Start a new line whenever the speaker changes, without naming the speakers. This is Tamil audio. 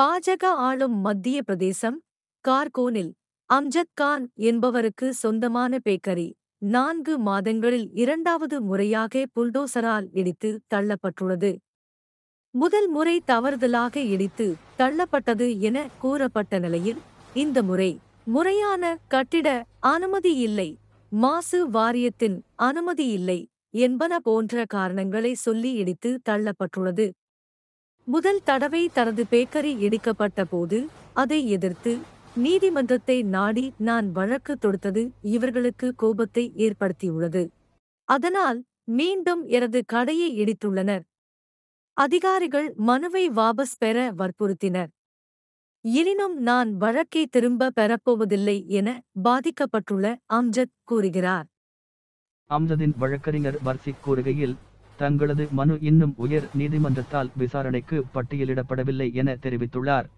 பாஜக ஆளும் மத்திய பிரதேசம் கார்கோனில் அம்ஜத் கான் என்பவருக்கு சொந்தமான பேக்கரி நான்கு மாதங்களில் இரண்டாவது முறையாக புல்டோசரால் இடித்து தள்ளப்பட்டுள்ளது முதல் முறை தவறுதலாக இடித்து தள்ளப்பட்டது என கூறப்பட்ட நிலையில் இந்த முறை முறையான கட்டிட அனுமதி இல்லை மாசு வாரியத்தின் அனுமதி இல்லை என்பன போன்ற காரணங்களை சொல்லி இடித்து தள்ளப்பட்டுள்ளது முதல் தடவை தனது பேக்கரி இடிக்கப்பட்ட போது அதை எதிர்த்து நீதிமன்றத்தை நாடி நான் வழக்கு தொடுத்தது இவர்களுக்கு கோபத்தை ஏற்படுத்தியுள்ளது அதனால் மீண்டும் எனது கடையை இடித்துள்ளனர் அதிகாரிகள் மனுவை வாபஸ் பெற வற்புறுத்தினர் எனினும் நான் வழக்கை திரும்ப பெறப்போவதில்லை என பாதிக்கப்பட்டுள்ள அம்ஜத் கூறுகிறார்
அம்ஜதின் வழக்கறிஞர் வர்சிக் கூறுகையில் தங்களது மனு இன்னும் உயர் நீதிமன்றத்தால் விசாரணைக்கு பட்டியலிடப்படவில்லை என தெரிவித்துள்ளார்